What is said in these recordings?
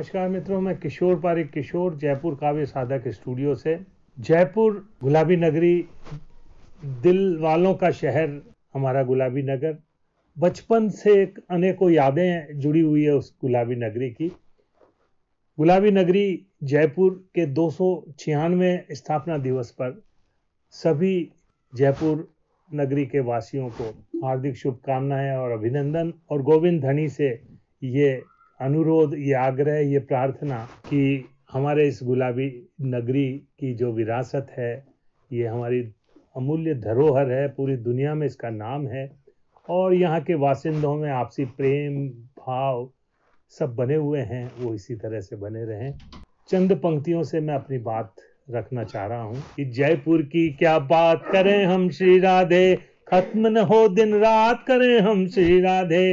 नमस्कार मित्रों मैं किशोर पारिक किशोर जयपुर काव्य साधक स्टूडियो से जयपुर गुलाबी नगरी दिल वालों का शहर हमारा गुलाबी नगर बचपन से एक अनेकों यादें जुड़ी हुई है उस गुलाबी नगरी की गुलाबी नगरी जयपुर के दो स्थापना दिवस पर सभी जयपुर नगरी के वासियों को हार्दिक शुभकामनाएं और अभिनंदन और गोविंद धनी से ये अनुरोध ये आग्रह ये प्रार्थना कि हमारे इस गुलाबी नगरी की जो विरासत है ये हमारी अमूल्य धरोहर है पूरी दुनिया में इसका नाम है और यहाँ के वासिंदों में आपसी प्रेम भाव सब बने हुए हैं वो इसी तरह से बने रहे चंद पंक्तियों से मैं अपनी बात रखना चाह रहा हूँ कि जयपुर की क्या बात करें हम श्री राधे खत्म न हो दिन रात करें हम श्री राधे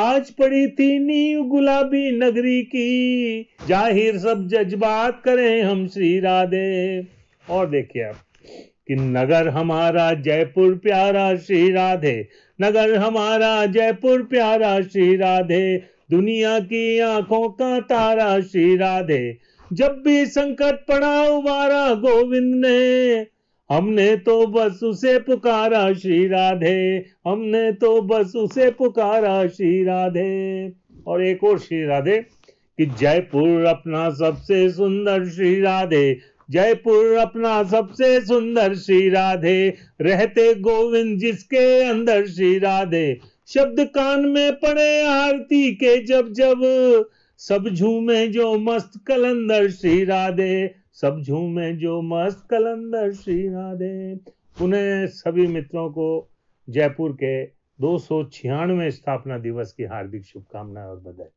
आज पड़ी थी नींव गुलाबी नगरी की जाहिर सब जज्बात करें हम श्री राधे और देखिए आप कि नगर हमारा जयपुर प्यारा श्री राधे नगर हमारा जयपुर प्यारा श्री राधे दुनिया की आंखों का तारा श्री राधे जब भी संकट पड़ा उबारा गोविंद ने हमने तो बस उसे पुकारा श्री राधे हमने तो बस उसे पुकारा श्री राधे और एक और श्री राधे कि जयपुर अपना सबसे सुंदर श्री राधे जयपुर अपना सबसे सुंदर श्री राधे रहते गोविंद जिसके अंदर श्री राधे शब्द कान में पड़े आरती के जब जब सब झूमे जो मस्त कलंदर श्री राधे सब झूमे जो मस्त कलंदर श्री राधे पुनः सभी मित्रों को जयपुर के दो स्थापना दिवस की हार्दिक शुभकामनाएं और बधाई